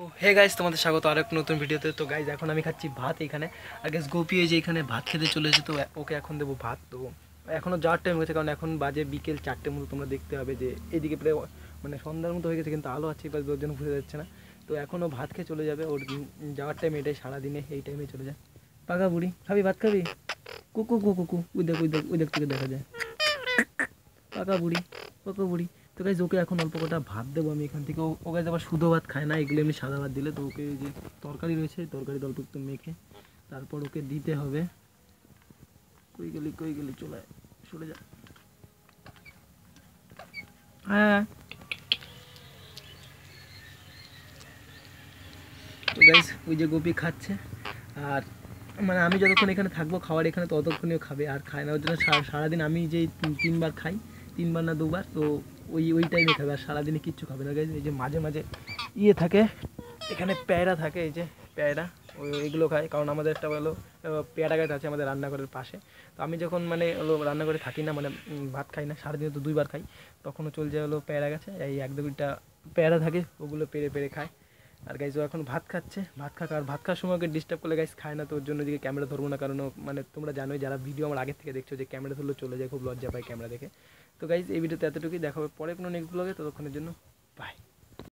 ও hey guys তোমাদের স্বাগত আরেক নতুন ভিডিওতে তো গাইজ এখন আমি খাচ্ছি ভাত এখানে আর গেস গোপি যে এখানে ভাত খেতে চলে এসে তো ওকে এখন দেবো ভাত তো এখনও যাওয়ার টাইম হয়েছে কারণ এখন বাজে বিকেল চারটে মতো তোমরা দেখতে হবে যে এদিকে প্রায় মানে সন্ধ্যার মতো হয়ে গেছে কিন্তু আলো আছে এবার ওর ঘুরে যাচ্ছে না তো এখনও ভাত খেয়ে চলে যাবে ওর যাওয়ার টাইম এটাই সারাদিনে এই টাইমে চলে যায় পাকা বুড়ি খাবি ভাত খাবি কুকু কুকু কু ওই দেখ ওই দেখ ওই দেখ থেকে দেখা যায় পাকা বুড়ি কুকু বুড়ি তো গাইজ ওকে এখন অল্প কটা ভাত দেবো আমি এখান থেকে ও গাইজ আবার শুধু ভাত খায় না এগুলো এমনি সাদা ভাত দিলে তো ওকে যে তরকারি রয়েছে তরকারি অল্প একটু মেখে তারপর ওকে দিতে হবে কই গেলি কই গেলি চলে চলে যা হ্যাঁ তো গাইজ ওই যে গোপি খাচ্ছে আর মানে আমি যতক্ষণ এখানে থাকবো খাওয়ার এখানে ততক্ষণেও খাবে আর খায় না ওর জন্য সারাদিন আমি যেই তিনবার খাই তিনবার না দুবার তো ওই ওই টাইমে খাবে আর সারাদিনে কিচ্ছু খাবে না এই যে মাঝে মাঝে ইয়ে থাকে এখানে পেয়ারা থাকে এই যে প্যায়রা ওই এগুলো খায় কারণ আমাদের একটা হলো পেয়ারা গাছ আছে আমাদের রান্নাঘরের পাশে তো আমি যখন মানে হলো রান্নাঘরে থাকি না মানে ভাত খাই না সারাদিনে তো দুইবার খাই তখনও চলে যায় হলো পেয়ারা গাছে এই এক দুইটা পেয়ারা থাকে ওগুলো পেরে পেরে খায় আর গাইজ ও এখন ভাত খাচ্ছে ভাত খা আর ভাত খাওয়ার সময় ওকে ডিস্টার্ব করলে গাইজ খায় না তো ওর জন্য যে ক্যামেরা ধরবো না কারণ মানে তোমরা জানোই যারা ভিডিও আমার আগের থেকে দেখছো যে ক্যামেরা ধরলে চলে যায় খুব লজ্জা পায় ক্যামেরা দেখে তো গাইজ এই ভিডিওতে এতটুকুই দেখা হবে পরে কোনো নেক্সট ব্লগে ততক্ষণের জন্য বাই